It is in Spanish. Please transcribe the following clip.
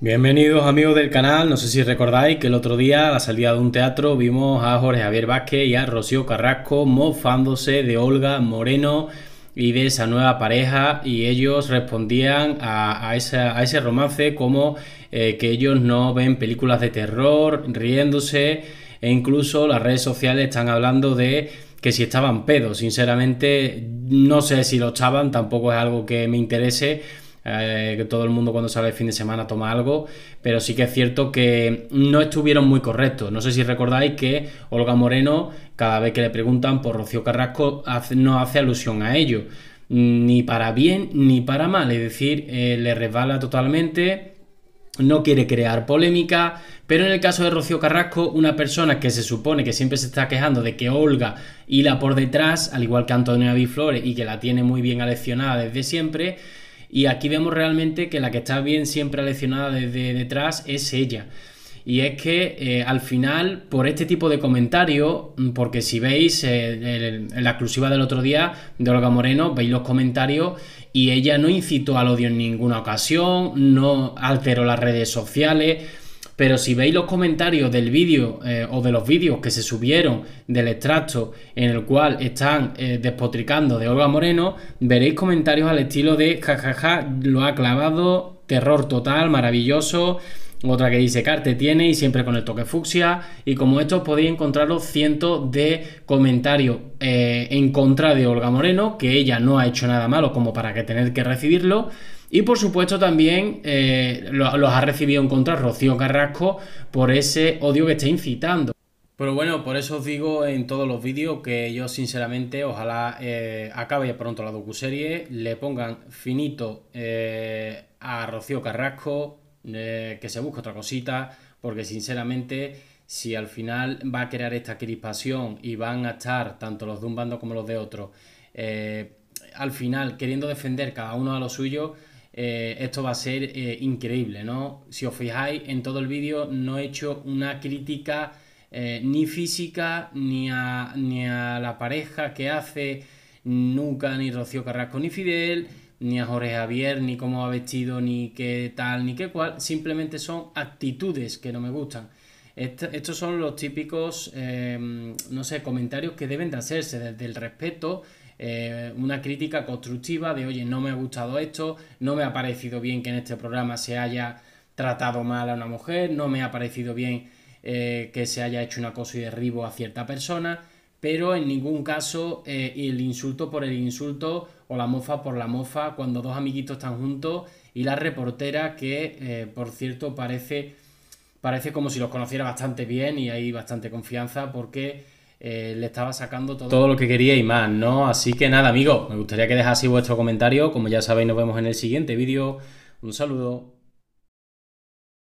Bienvenidos amigos del canal, no sé si recordáis que el otro día a la salida de un teatro vimos a Jorge Javier Vázquez y a Rocío Carrasco mofándose de Olga Moreno y de esa nueva pareja y ellos respondían a, ese romance como eh, que ellos no ven películas de terror, riéndose e incluso las redes sociales están hablando de que si estaban pedos, sinceramente no sé si lo estaban, tampoco es algo que me interese eh, que todo el mundo cuando sale el fin de semana toma algo, pero sí que es cierto que no estuvieron muy correctos. No sé si recordáis que Olga Moreno, cada vez que le preguntan por Rocío Carrasco, no hace alusión a ello, mm, ni para bien ni para mal, es decir, eh, le resbala totalmente no quiere crear polémica, pero en el caso de Rocío Carrasco, una persona que se supone que siempre se está quejando de que Olga hila por detrás, al igual que Antonio aviflores y que la tiene muy bien aleccionada desde siempre, y aquí vemos realmente que la que está bien siempre aleccionada desde detrás es ella. Y es que eh, al final, por este tipo de comentario, mm, porque si veis eh, la exclusiva del otro día de Olga Moreno, veis los comentarios y ella no incitó al odio en ninguna ocasión, no alteró las redes sociales pero si veis los comentarios del vídeo eh, o de los vídeos que se subieron del extracto en el cual están eh, despotricando de Olga Moreno, veréis comentarios al estilo de jajaja, lo ha clavado, terror total, maravilloso. Otra que dice Carte tiene y siempre con el toque fucsia. Y como esto podéis los cientos de comentarios eh, en contra de Olga Moreno, que ella no ha hecho nada malo como para que tener que recibirlo. Y por supuesto también eh, los ha recibido en contra Rocío Carrasco por ese odio que está incitando. Pero bueno, por eso os digo en todos los vídeos que yo sinceramente ojalá eh, acabe pronto la docuserie, le pongan finito eh, a Rocío Carrasco, eh, que se busque otra cosita, porque sinceramente si al final va a crear esta crispación y van a estar tanto los de un bando como los de otro, al final queriendo defender cada uno a lo suyo, esto va a ser increíble, ¿no? Si os fijáis, en todo el vídeo no he hecho una crítica eh, ni física, ni a, ni a la pareja que hace, nunca ni Rocío Carrasco, ni Fidel, ni a Jorge Javier, ni cómo ha vestido, ni qué tal, ni qué cual. Simplemente son actitudes que no me gustan. estos son los típicos, em, no sé, comentarios que deben de hacerse desde el respeto. Eh, una crítica constructiva de oye, no me ha gustado esto, no me ha parecido bien que en este programa se haya tratado mal a una mujer, no me ha parecido bien eh, que se haya hecho un acoso y derribo a cierta persona, pero en ningún caso eh, el insulto por el insulto o la mofa por la mofa cuando dos amiguitos están juntos y la reportera que, eh, por cierto, parece, parece como si los conociera bastante bien y hay bastante confianza porque... le estaba sacando todo... lo que quería y más, ¿no? Así que nada, amigos, me gustaría que dejaseis vuestro comentario. Como ya sabéis, nos vemos en el siguiente vídeo. Un saludo.